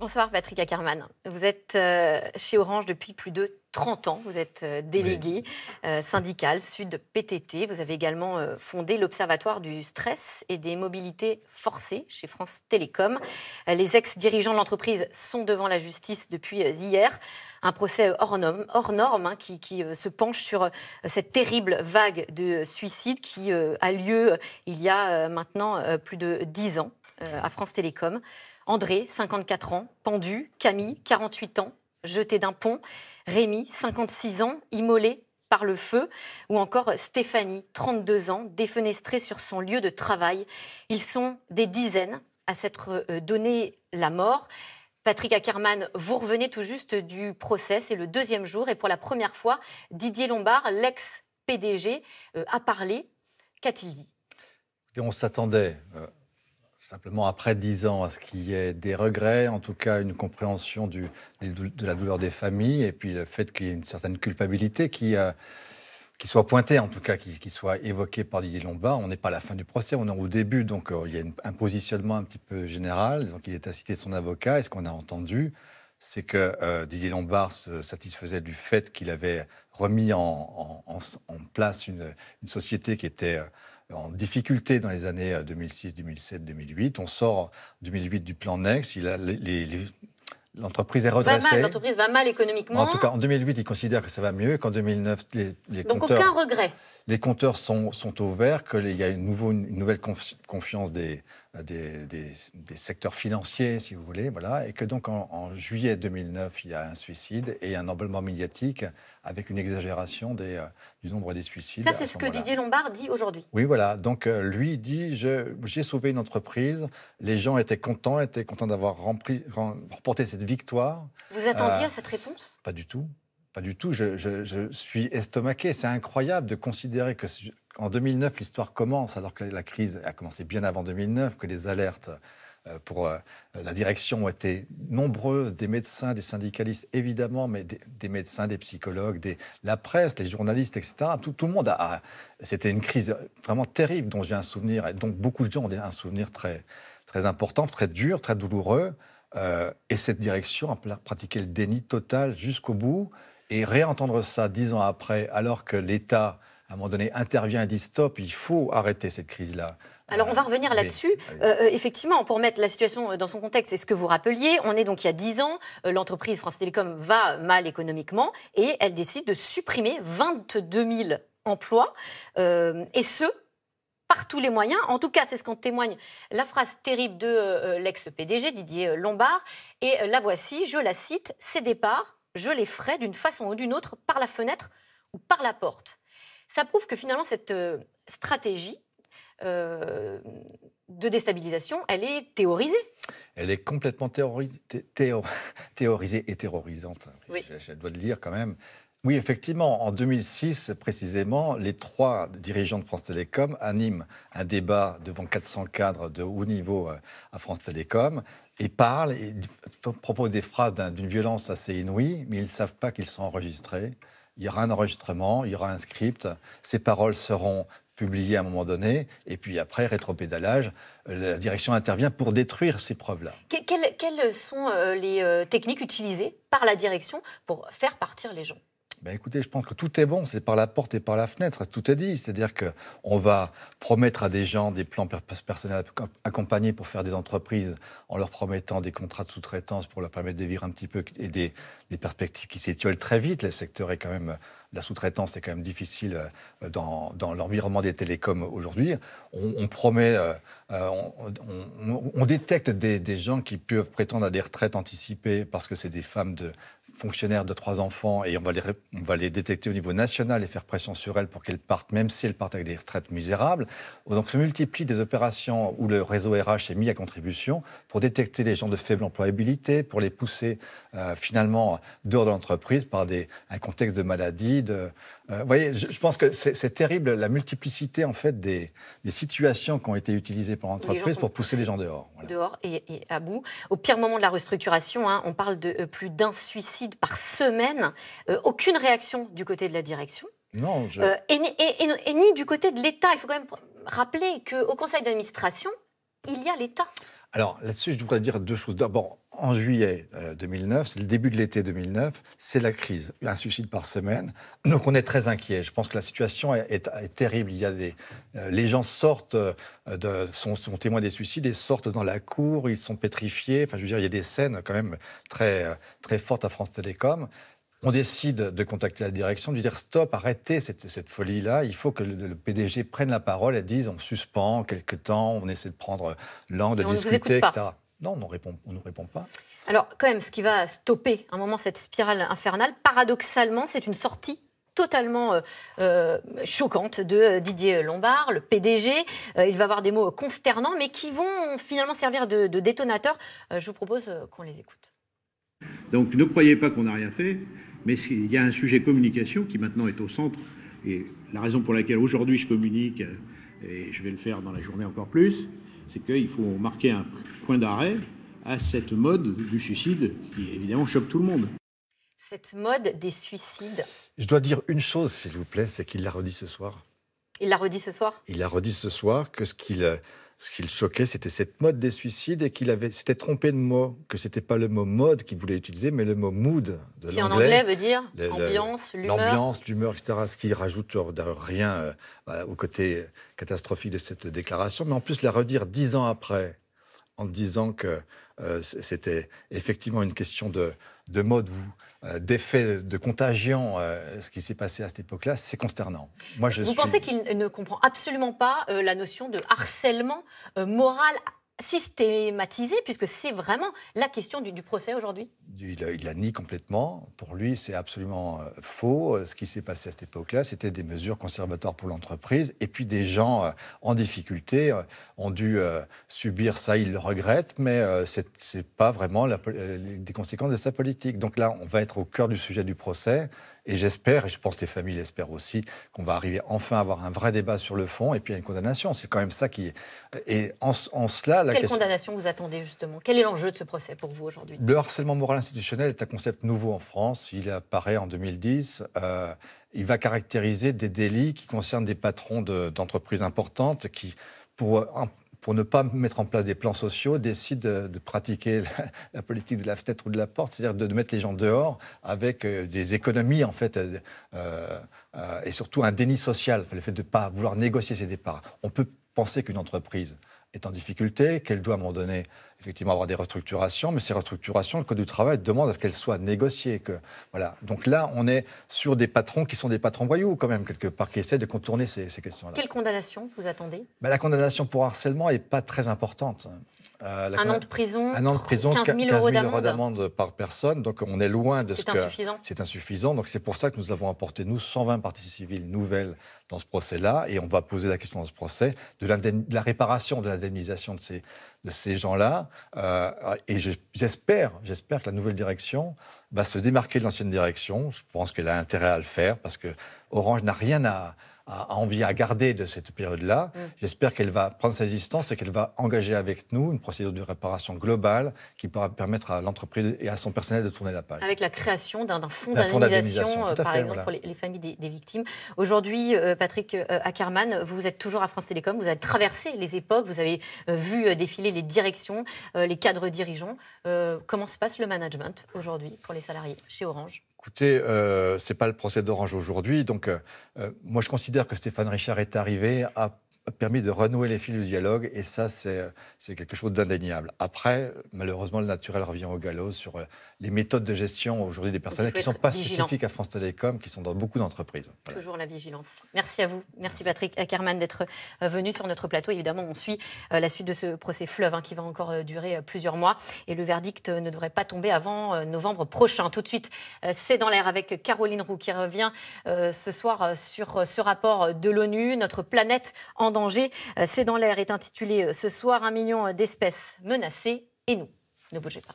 Bonsoir Patrick Ackerman. Vous êtes euh, chez Orange depuis plus de 30 ans. Vous êtes euh, délégué euh, syndical Sud PTT. Vous avez également fondé l'Observatoire du stress et des mobilités forcées chez France Télécom. Les ex-dirigeants de l'entreprise sont devant la justice depuis hier. Un procès hors norme, hors norme hein, qui, qui, se penche sur cette terrible vague de suicides qui a lieu il y a maintenant plus de 10 ans à France Télécom. André, 54 ans, pendu, Camille, 48 ans, jeté d'un pont, Rémi, 56 ans, immolé par le feu, ou encore Stéphanie, 32 ans, défenestrée sur son lieu de travail. Ils sont des dizaines à s'être euh, donné la mort. Patrick Ackerman, vous revenez tout juste du procès, c'est le deuxième jour, et pour la première fois, Didier Lombard, l'ex-PDG, euh, a parlé. Qu'a-t-il dit On s'attendait euh, Simplement, après 10 ans, à ce qu'il y ait des regrets, en tout cas une compréhension de la douleur des familles, et puis le fait qu'il y ait une certaine culpabilité qui, euh, soit pointée, en tout cas, qui, soit évoquée par Didier Lombard. On n'est pas à la fin du procès, on est au début, donc euh, il y a un positionnement un petit peu général. Donc il est à citer son avocat, est-ce qu'on a entendu c'est que euh, Didier Lombard se satisfaisait du fait qu'il avait remis en, place une, société qui était euh, en difficulté dans les années 2006, 2007, 2008. On sort 2008 du plan Next. L'entreprise est redressée. L'entreprise va mal économiquement. En tout cas, en 2008, il considère que ça va mieux qu'en 2009. Les, Donc aucun regret les compteurs sont, sont qu'il y a une, nouveau, nouvelle confiance des, des, secteurs financiers, si vous voulez, voilà, et que donc en, juillet 2009, il y a un suicide et un emballement médiatique avec une exagération des, euh, du nombre des suicides. Ça, c'est ce, que Didier Lombard dit aujourd'hui. Oui, voilà. Donc euh, lui dit j'ai sauvé une entreprise, les gens étaient contents, étaient contents d'avoir remporté cette victoire. Vous attendiez euh, à cette réponse Pas du tout. Pas du tout, je, suis estomaqué. C'est incroyable de considérer que en 2009, l'histoire commence, alors que la crise a commencé bien avant 2009, que les alertes euh, pour euh, la direction ont été nombreuses, des médecins, des syndicalistes, évidemment, mais des, médecins, des psychologues, des, la presse, les journalistes, etc. Tout, le monde a... C'était une crise vraiment terrible dont j'ai un souvenir, et donc beaucoup de gens ont un souvenir très, important, très dur, très douloureux. Euh, et cette direction a pratiqué le déni total jusqu'au bout. Et réentendre ça dix ans après, alors que l'État, à un moment donné, intervient et dit stop, il faut arrêter cette crise-là. Alors on va revenir euh, là-dessus. Euh, euh, effectivement, pour mettre la situation dans son contexte, c'est ce que vous rappeliez. On est donc il y a dix ans, l'entreprise France Télécom va mal économiquement et elle décide de supprimer 22 000 emplois, et ce, par tous les moyens. En tout cas, c'est ce qu'en témoigne la phrase terrible de l'ex-PDG Didier Lombard. Et la voici, je la cite, ces départs je les ferai d'une façon ou d'une autre par la fenêtre ou par la porte. Ça prouve que finalement cette euh, stratégie euh, de déstabilisation, elle est théorisée. Elle est complètement théorisée, et terrorisante. Je, je, dois le dire quand même. Oui, effectivement. En 2006, précisément, les trois dirigeants de France Télécom animent un débat devant 400 cadres de haut niveau euh, à France Télécom et parlent et proposent des phrases d'une violence assez inouïe, mais ils ne savent pas qu'ils sont enregistrés. Il y aura un enregistrement, il y aura un script, ces paroles seront publiées à un moment donné, et puis après, rétropédalage, euh, la direction intervient pour détruire ces preuves-là. quelles, sont euh, les techniques utilisées par la direction pour faire partir les gens ben Écoutez, je pense que tout est bon, c'est par la porte et par la fenêtre, tout est dit. C'est-à-dire qu'on va promettre à des gens des plans personnels accompagnés pour faire des entreprises en leur promettant des contrats de sous-traitance pour leur permettre de vivre un petit peu et des, perspectives qui s'étiolent très vite. Le secteur est quand même la sous-traitance est quand même difficile euh, dans, l'environnement des télécoms aujourd'hui. On, promet, euh, euh, on, détecte des, gens qui peuvent prétendre à des retraites anticipées parce que c'est des femmes de, fonctionnaire de trois enfants et on va, les, on va les détecter au niveau national et faire pression sur elles pour qu'elles partent, même si elles partent avec des retraites misérables. Donc se multiplient des opérations où le réseau RH est mis à contribution pour détecter les gens de faible employabilité, pour les pousser euh, finalement dehors de l'entreprise par des, un contexte de maladie, de, euh, vous voyez, je, pense que c'est terrible la multiplicité en fait des, situations qui ont été utilisées par l'entreprise pour pousser les gens dehors. Dehors et, à bout. Au pire moment de la restructuration, hein, on parle de euh, plus d'un suicide par semaine. Euh, aucune réaction du côté de la direction. Non. Je... et, et, ni du côté de l'État. Il faut quand même rappeler qu'au conseil d'administration, il y a l'État. Alors là-dessus, je voudrais dire deux choses. D'abord, en juillet 2009, euh, c'est le début de l'été 2009, c'est la crise, un suicide par semaine. Donc on est très inquiet. Je pense que la situation est, terrible. Il y a des, euh, les gens sortent, euh, de, sont, témoins des suicides et sortent dans la cour, ils sont pétrifiés. Enfin, je veux dire, il y a des scènes quand même très, très fortes à France Télécom. On décide de contacter la direction, de lui dire stop, arrêtez cette, folie-là. Il faut que le, PDG prenne la parole et dise on suspend quelque temps, on essaie de prendre l'angle, de discuter, etc. Non, on ne répond, répond pas. Alors, quand même, ce qui va stopper un moment cette spirale infernale, paradoxalement, c'est une sortie totalement euh, euh, choquante de Didier Lombard, le PDG. Euh, il va avoir des mots consternants, mais qui vont finalement servir de, de détonateur. je vous propose qu'on les écoute. Donc, ne croyez pas qu'on n'a rien fait, mais il y a un sujet communication qui maintenant est au centre. Et la raison pour laquelle aujourd'hui je communique, et je vais le faire dans la journée encore plus, c'est qu'il faut marquer un point d'arrêt à cette mode du suicide qui évidemment choque tout le monde. Cette mode des suicides. Je dois dire une chose, s'il vous plaît, c'est qu'il l'a redit ce soir. Il l'a redit ce soir Il l'a redit ce soir que ce qu'il euh, ce qui le choquait, c'était cette mode des suicides et qu'il avait, s'était trompé de mot, que c'était pas le mot mode qu'il voulait utiliser, mais le mot mood de qui en anglais veut dire ambiance, l'humeur. L'ambiance, l'humeur, etc. Ce qui rajoute euh, rien euh, bah, au côté catastrophique de cette déclaration, mais en plus la redire dix ans après, en disant que euh, c'était effectivement une question de, mode ou euh, d'effet de contagion, euh, ce qui s'est passé à cette époque-là, c'est consternant. Moi, je Vous pensez qu'il ne comprend absolument pas la notion de harcèlement moral systématisé, puisque c'est vraiment la question du, procès aujourd'hui il, la nie complètement. Pour lui, c'est absolument euh, faux. Euh, ce qui s'est passé à cette époque-là, c'était des mesures conservatoires pour l'entreprise. Et puis des gens euh, en difficulté ont dû subir ça, Il le regrettent, mais ce n'est pas vraiment des conséquences de sa politique. Donc là, on va être au cœur du sujet du procès et j'espère, et je pense que les familles l'espèrent aussi, qu'on va arriver enfin à avoir un vrai débat sur le fond et puis à une condamnation. C'est quand même ça qui. Et en, cela. La Quelle condamnation vous attendez justement Quel est l'enjeu de ce procès pour vous aujourd'hui Le harcèlement moral institutionnel est un concept nouveau en France. Il apparaît en 2010. Euh, il va caractériser des délits qui concernent des patrons d'entreprises importantes qui, pour pour ne pas mettre en place des plans sociaux, décide de, pratiquer la, politique de la fenêtre ou de la porte, c'est-à-dire de, mettre les gens dehors avec euh, des économies, en fait, euh, euh, et surtout un déni social, le fait de ne pas vouloir négocier ses départs. On peut penser qu'une entreprise est en difficulté, qu'elle doit, à un moment donné, effectivement avoir des restructurations, mais ces restructurations, le Code du travail demande à ce qu'elles soient négociées. Que, voilà. Donc là, on est sur des patrons qui sont des patrons voyous, quand même, quelque part, qui essaient de contourner ces, questions-là. Quelle condamnation vous attendez ben, La condamnation pour harcèlement n'est pas très importante. Euh, un an de prison, un an de prison 15 000, euros d'amende par personne. Donc on est loin de ce que... C'est insuffisant. C'est insuffisant. Donc c'est pour ça que nous avons apporté, nous, 120 parties civiles nouvelles dans ce procès-là. Et on va poser la question dans ce procès de, de la réparation, de l'indemnisation de ces, de ces gens-là. Euh, et j'espère, j'espère que la nouvelle direction va se démarquer de l'ancienne direction. Je pense qu'elle a intérêt à le faire parce que Orange n'a rien à, envier, envie à garder de cette période-là. Mm. J'espère qu'elle va prendre sa distance et qu'elle va engager avec nous une procédure de réparation globale qui pourra permettre à l'entreprise et à son personnel de tourner la page. Avec la création d'un fonds d'indemnisation, euh, par exemple, pour les, familles des, victimes. Aujourd'hui, euh, Patrick euh, Ackermann, vous êtes toujours à France Télécom, vous avez traversé les époques, vous avez vu défiler les directions, les cadres dirigeants. comment se passe le management aujourd'hui pour les salariés chez Orange Écoutez, euh, ce n'est pas le procès d'Orange aujourd'hui. Donc, euh, euh, moi, je considère que Stéphane Richard est arrivé à permis de renouer les fils du dialogue, et ça, euh, c'est quelque chose d'indéniable. Après, malheureusement, le naturel revient au galop sur euh, les méthodes de gestion aujourd'hui des personnels qui ne sont pas spécifiques à France Télécom, qui sont dans beaucoup d'entreprises. Toujours la vigilance. Merci à vous. Merci, Patrick Ackerman d'être euh, venu sur notre plateau. Évidemment, on suit la suite de ce procès fleuve hein, qui va encore durer plusieurs mois, et le verdict ne devrait pas tomber avant novembre prochain. Tout de suite, c'est dans l'air avec Caroline Roux qui revient ce soir sur ce rapport de l'ONU, notre planète en danger. Euh, C'est dans l'air est intitulé euh, ce soir Un million euh, d'espèces menacées et nous. Ne bougez pas.